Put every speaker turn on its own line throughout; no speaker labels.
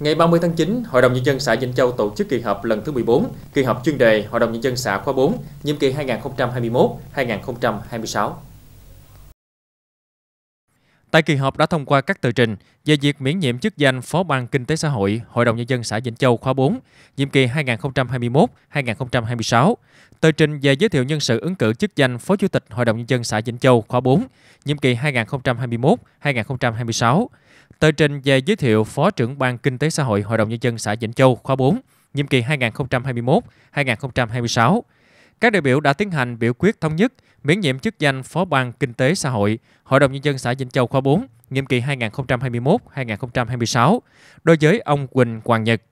Ngày 30 tháng 9, Hội đồng Nhân dân xã Vĩnh Châu tổ chức kỳ họp lần thứ 14, kỳ họp chuyên đề Hội đồng Nhân dân xã khóa 4, nhiệm kỳ 2021-2026. Tại kỳ họp đã thông qua các tờ trình về việc miễn nhiệm chức danh Phó ban Kinh tế xã hội Hội đồng Nhân dân xã Vĩnh Châu khóa 4, nhiệm kỳ 2021-2026, tờ trình về giới thiệu nhân sự ứng cử chức danh Phó Chủ tịch Hội đồng Nhân dân xã Vĩnh Châu khóa 4, nhiệm kỳ 2021-2026, Tờ trình về giới thiệu Phó trưởng Ban Kinh tế Xã hội Hội đồng Nhân dân xã Vĩnh Châu khóa 4, nhiệm kỳ 2021-2026. Các đại biểu đã tiến hành biểu quyết thống nhất miễn nhiệm chức danh Phó Ban Kinh tế Xã hội Hội đồng Nhân dân xã Vĩnh Châu khóa 4, nhiệm kỳ 2021-2026 đối với ông Quỳnh Hoàng Nhật,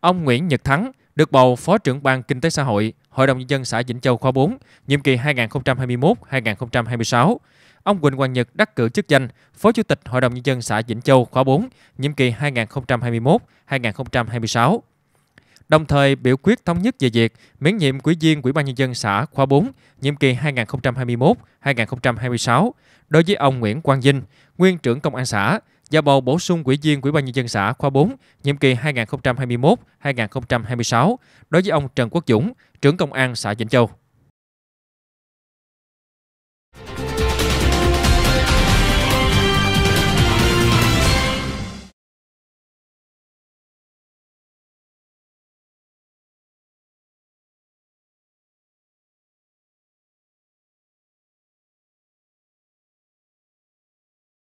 ông Nguyễn Nhật Thắng, được bầu Phó trưởng ban Kinh tế xã hội, Hội đồng Nhân dân xã Vĩnh Châu khóa 4, nhiệm kỳ 2021-2026. Ông Quỳnh Quang Nhật đắc cử chức danh Phó Chủ tịch Hội đồng Nhân dân xã Vĩnh Châu khóa 4, nhiệm kỳ 2021-2026. Đồng thời biểu quyết thống nhất về việc miễn nhiệm Quỹ viên Ủy ban Nhân dân xã khóa 4, nhiệm kỳ 2021-2026 đối với ông Nguyễn Quang Vinh, nguyên trưởng công an xã, và bầu bổ sung quỹ viên Ủy ban nhân dân xã khóa 4, nhiệm kỳ 2021-2026 đối với ông Trần Quốc Dũng, trưởng công an xã Vĩnh Châu.